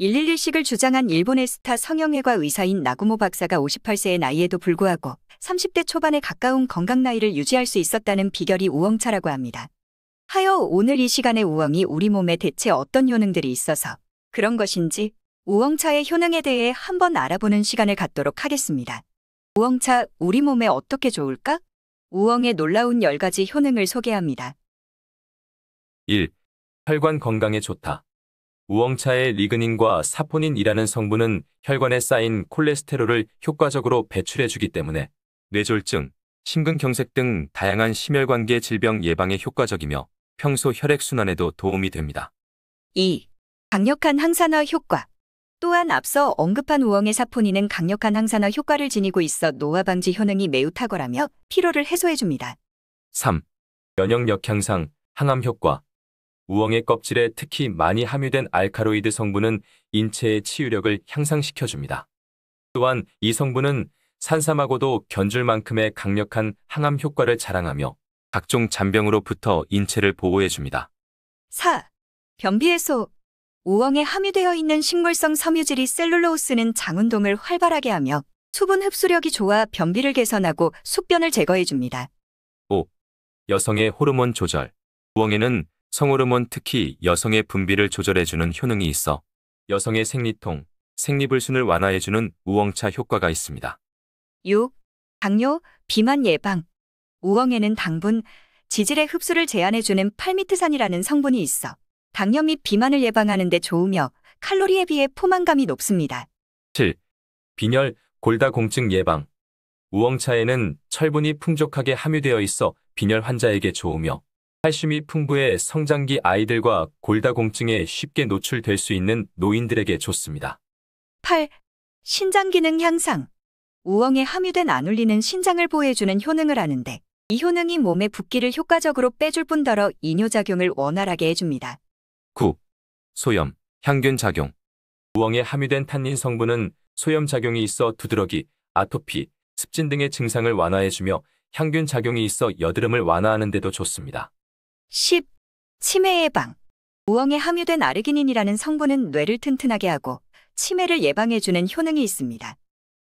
111식을 주장한 일본의 스타 성형외과 의사인 나구모 박사가 58세의 나이에도 불구하고 30대 초반에 가까운 건강 나이를 유지할 수 있었다는 비결이 우엉차라고 합니다. 하여 오늘 이시간의 우엉이 우리 몸에 대체 어떤 효능들이 있어서 그런 것인지 우엉차의 효능에 대해 한번 알아보는 시간을 갖도록 하겠습니다. 우엉차 우리 몸에 어떻게 좋을까? 우엉의 놀라운 10가지 효능을 소개합니다. 1. 혈관 건강에 좋다. 우엉차의 리그닌과 사포닌이라는 성분은 혈관에 쌓인 콜레스테롤을 효과적으로 배출해주기 때문에 뇌졸증 심근경색 등 다양한 심혈관계 질병 예방에 효과적이며 평소 혈액순환에도 도움이 됩니다. 2. 강력한 항산화 효과 또한 앞서 언급한 우엉의 사포닌은 강력한 항산화 효과를 지니고 있어 노화 방지 효능이 매우 탁월하며 피로를 해소해줍니다. 3. 면역력 향상, 항암 효과 우엉의 껍질에 특히 많이 함유된 알카로이드 성분은 인체의 치유력을 향상시켜줍니다. 또한 이 성분은 산삼하고도 견줄 만큼의 강력한 항암 효과를 자랑하며 각종 잔병으로부터 인체를 보호해줍니다. 4. 변비 에서 우엉에 함유되어 있는 식물성 섬유질이 셀룰로스는 우 장운동을 활발하게 하며 수분 흡수력이 좋아 변비를 개선하고 숙변을 제거해줍니다. 5. 여성의 호르몬 조절 우엉에는 성호르몬 특히 여성의 분비를 조절해주는 효능이 있어 여성의 생리통, 생리불순을 완화해주는 우엉차 효과가 있습니다. 6. 당뇨, 비만 예방 우엉에는 당분, 지질의 흡수를 제한해주는 팔미트산이라는 성분이 있어 당뇨 및 비만을 예방하는 데 좋으며 칼로리에 비해 포만감이 높습니다. 7. 빈혈, 골다공증 예방 우엉차에는 철분이 풍족하게 함유되어 있어 빈혈 환자에게 좋으며 칼슘이 풍부해 성장기 아이들과 골다공증에 쉽게 노출될 수 있는 노인들에게 좋습니다. 8. 신장 기능 향상. 우엉에 함유된 아놀리는 신장을 보호해주는 효능을 하는데 이 효능이 몸의 붓기를 효과적으로 빼줄 뿐더러 이뇨작용을 원활하게 해줍니다. 9. 소염, 향균 작용. 우엉에 함유된 탄닌 성분은 소염 작용이 있어 두드러기, 아토피, 습진 등의 증상을 완화해주며 향균 작용이 있어 여드름을 완화하는 데도 좋습니다. 10. 치매 예방. 우엉에 함유된 아르기닌이라는 성분은 뇌를 튼튼하게 하고 치매를 예방해주는 효능이 있습니다.